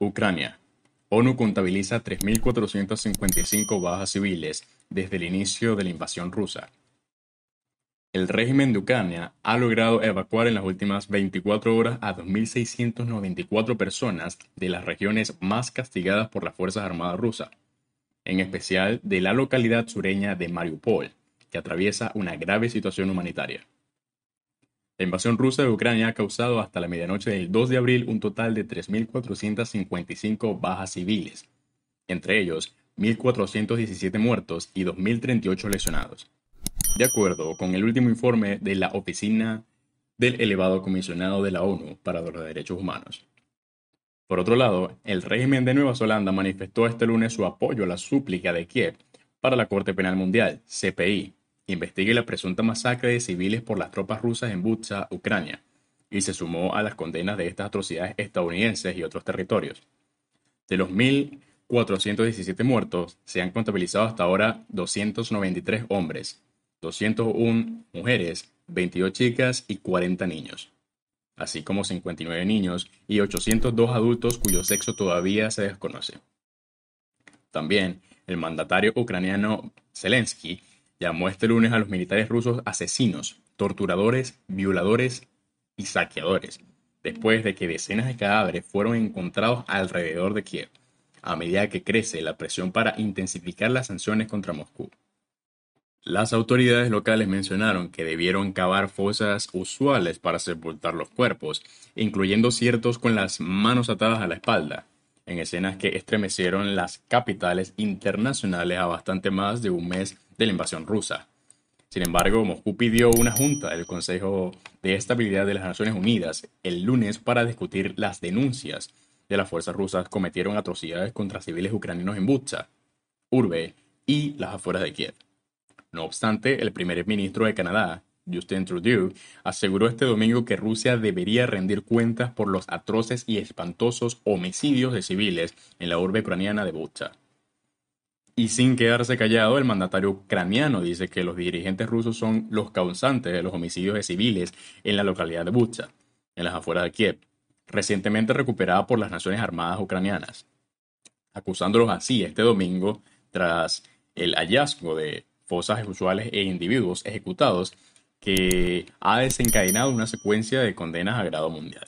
Ucrania. ONU contabiliza 3.455 bajas civiles desde el inicio de la invasión rusa. El régimen de Ucrania ha logrado evacuar en las últimas 24 horas a 2.694 personas de las regiones más castigadas por las Fuerzas Armadas rusas, en especial de la localidad sureña de Mariupol, que atraviesa una grave situación humanitaria. La invasión rusa de Ucrania ha causado hasta la medianoche del 2 de abril un total de 3.455 bajas civiles, entre ellos 1.417 muertos y 2.038 lesionados. De acuerdo con el último informe de la Oficina del Elevado Comisionado de la ONU para los Derechos Humanos. Por otro lado, el régimen de Nueva Zelanda manifestó este lunes su apoyo a la súplica de Kiev para la Corte Penal Mundial, CPI, investigue la presunta masacre de civiles por las tropas rusas en Butsa, Ucrania, y se sumó a las condenas de estas atrocidades estadounidenses y otros territorios. De los 1.417 muertos, se han contabilizado hasta ahora 293 hombres, 201 mujeres, 22 chicas y 40 niños, así como 59 niños y 802 adultos cuyo sexo todavía se desconoce. También, el mandatario ucraniano Zelensky llamó este lunes a los militares rusos asesinos, torturadores, violadores y saqueadores, después de que decenas de cadáveres fueron encontrados alrededor de Kiev, a medida que crece la presión para intensificar las sanciones contra Moscú. Las autoridades locales mencionaron que debieron cavar fosas usuales para sepultar los cuerpos, incluyendo ciertos con las manos atadas a la espalda, en escenas que estremecieron las capitales internacionales a bastante más de un mes de la invasión rusa. Sin embargo, Moscú pidió una junta del Consejo de Estabilidad de las Naciones Unidas el lunes para discutir las denuncias de las fuerzas rusas cometieron atrocidades contra civiles ucranianos en Bucha, Urbe y las afueras de Kiev. No obstante, el primer ministro de Canadá, Justin Trudeau, aseguró este domingo que Rusia debería rendir cuentas por los atroces y espantosos homicidios de civiles en la urbe ucraniana de Bucha. Y sin quedarse callado, el mandatario ucraniano dice que los dirigentes rusos son los causantes de los homicidios de civiles en la localidad de Bucha, en las afueras de Kiev, recientemente recuperada por las Naciones Armadas ucranianas, acusándolos así este domingo tras el hallazgo de fosas usuales e individuos ejecutados que ha desencadenado una secuencia de condenas a grado mundial.